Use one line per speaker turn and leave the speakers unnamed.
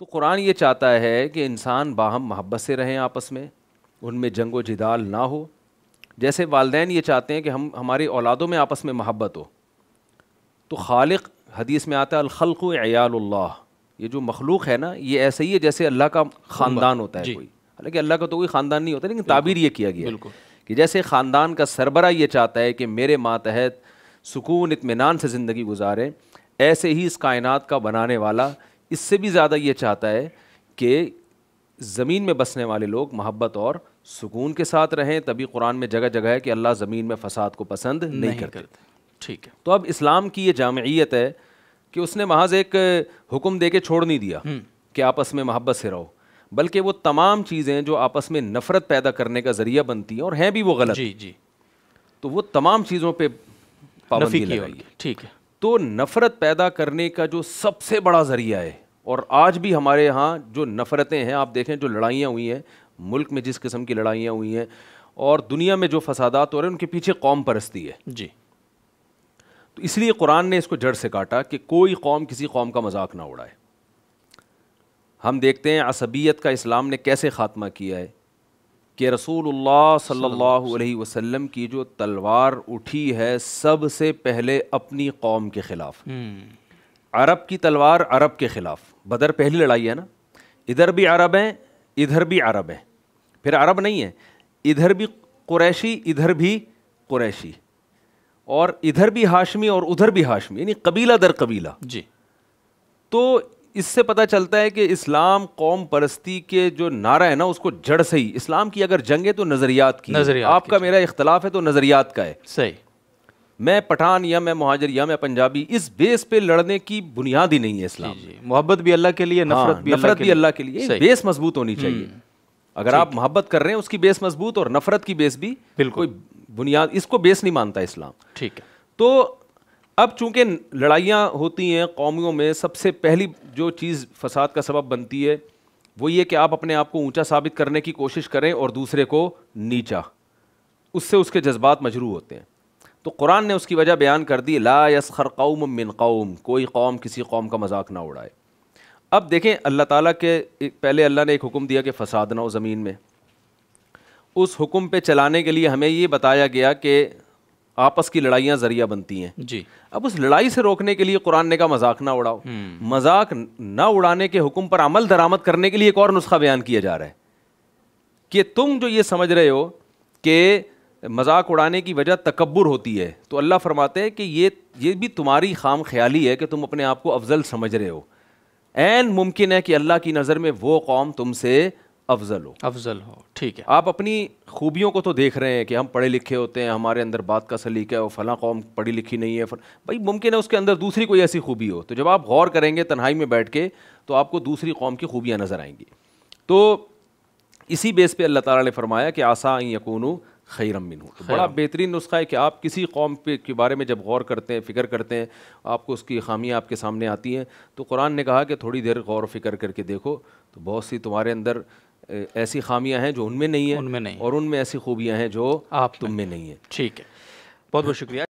तो कुरान ये चाहता है कि इंसान बाहम महब्बत से रहें आपस में उनमें जंग व जिदाल ना हो जैसे वालदेन ये चाहते हैं कि हम हमारी औलादों में आपस में महब्बत हो तो खालिक हदीस में आता है अलखलक अयाल्ला ये जो मखलूक है ना ये ऐसे ही है जैसे अल्लाह का ख़ानदान होता है कोई हालांकि अल्लाह का तो कोई ख़ानदान नहीं होता लेकिन ताबीर ये किया गया कि जैसे ख़ानदान का सरबरा ये चाहता है कि मेरे मातहत सुकून इतमान से ज़िंदगी गुजारें ऐसे ही इस कायनात का बनाने वाला इससे भी ज़्यादा ये चाहता है कि ज़मीन में बसने वाले लोग मोहब्बत और सुकून के साथ रहें तभी कुरान में जगह जगह है कि अल्लाह ज़मीन में फ़साद को पसंद नहीं, नहीं करते ठीक है तो अब इस्लाम की ये जामियत है कि उसने महाज एक हुक्म दे के छोड़ नहीं दिया हम्म। कि आपस में मोहब्बत से रहो बल्कि वो तमाम चीज़ें जो आपस में नफ़रत पैदा करने का ज़रिया बनती हैं और हैं भी वो गलत जी जी तो वो तमाम चीज़ों पर पाबंदी लगाई ठीक है तो नफ़रत पैदा करने का जो सबसे बड़ा ज़रिया है और आज भी हमारे यहाँ जो नफ़रतें हैं आप देखें जो लड़ाइयाँ हुई हैं मुल्क में जिस किस्म की लड़ाइयाँ हुई हैं और दुनिया में जो फसादात हो रहे हैं उनके पीछे कौम परस्ती है जी तो इसलिए कुरान ने इसको जड़ से काटा कि कोई कौम किसी कौम का मजाक ना उड़ाए हम देखते हैं असबियत का इस्लाम ने कैसे ख़ात्मा किया है कि रसूल सल्ला वसलम की जो तलवार उठी है सबसे पहले अपनी कौम के ख़िलाफ़ हम्म। अरब की तलवार अरब के ख़िलाफ़ बदर पहली लड़ाई है ना इधर भी अरब हैं इधर भी अरब हैं फिर अरब नहीं है इधर भी कुरैशी इधर भी कुरैशी और इधर भी हाशमी और उधर भी हाशमी यानी कबीला दर कबीला जी तो इससे पता चलता है कि इस्लाम कौम परस्ती के जो नारा है ना उसको जड़ सही इस्लाम की अगर जंग है तो नज़रियात की नजरियात आपका की मेरा इख्तलाफ है तो नज़रियात का है सही मैं पठान या मैं महाजर या मैं पंजाबी इस बेस पे लड़ने की बुनियाद ही नहीं है इस्लाम मोहब्बत भी अल्लाह के लिए हाँ, नफरत भी नफरत भी अल्लाह के लिए बेस मजबूत होनी चाहिए हम्म। अगर आप मोहब्बत कर रहे हैं उसकी बेस मजबूत और नफरत की बेस भी बिल्कुल बुनियाद इसको बेस नहीं मानता इस्लाम ठीक है तो अब चूंकि लड़ाइयाँ होती हैं कौमियों में सबसे पहली जो चीज़ फसाद का सबब बनती है वो ये कि आप अपने आप को ऊंचा साबित करने की कोशिश करें और दूसरे को नीचा उससे उसके जज्बात मजरू होते हैं तो कुरान ने उसकी वजह बयान कर दी ला यसखर कौम मिन कौम कोई कौम किसी कौम का मजाक ना उड़ाए अब देखें अल्लाह ताला के पहले अल्लाह ने एक हुक्म दिया कि फसाद ना हो ज़मीन में उस हुक्म पे चलाने के लिए हमें ये बताया गया कि आपस की लड़ाइयां ज़रिया बनती हैं जी अब उस लड़ाई से रोकने के लिए कुरान ने कहा मजाक ना उड़ाओ हम्म। मजाक ना उड़ाने के हुक्म पर अमल दरामद करने के लिए एक और नुस्खा बयान किया जा रहा है कि तुम जो ये समझ रहे हो कि मजाक उड़ाने की वजह तकबर होती है तो अल्लाह फरमाते हैं कि ये ये भी तुम्हारी खाम ख्याली है कि तुम अपने आप को अफजल समझ रहे हो एन मुमकिन है कि अल्लाह की नज़र में वो कौम तुमसे अफजल हो अफजल हो ठीक है आप अपनी खूबियों को तो देख रहे हैं कि हम पढ़े लिखे होते हैं हमारे अंदर बात का सलीका है और फला कौम पढ़ी लिखी नहीं है फल... भाई मुमकिन है उसके अंदर दूसरी कोई ऐसी खूबी हो तो जब आप गौर करेंगे तन्हाई में बैठ के तो आपको दूसरी कौम की खूबियाँ नज़र आएंगी तो इसी बेस पर अल्लाह तला ने फरमाया कि आसा यकून खैरम मिन हूँ तो बड़ा बेहतरीन नुस्खा है कि आप किसी कौम पे के बारे में जब गौर करते हैं फ़िक्र करते हैं आपको उसकी ख़ामियाँ आपके सामने आती हैं तो कुरान ने कहा कि थोड़ी देर गौर फिक्र करके देखो तो बहुत सी तुम्हारे अंदर ऐसी खामियां हैं जो उनमें नहीं है उनमें नहीं और उनमें ऐसी खूबियां हैं जो आप तुम में नहीं है ठीक है बहुत बहुत शुक्रिया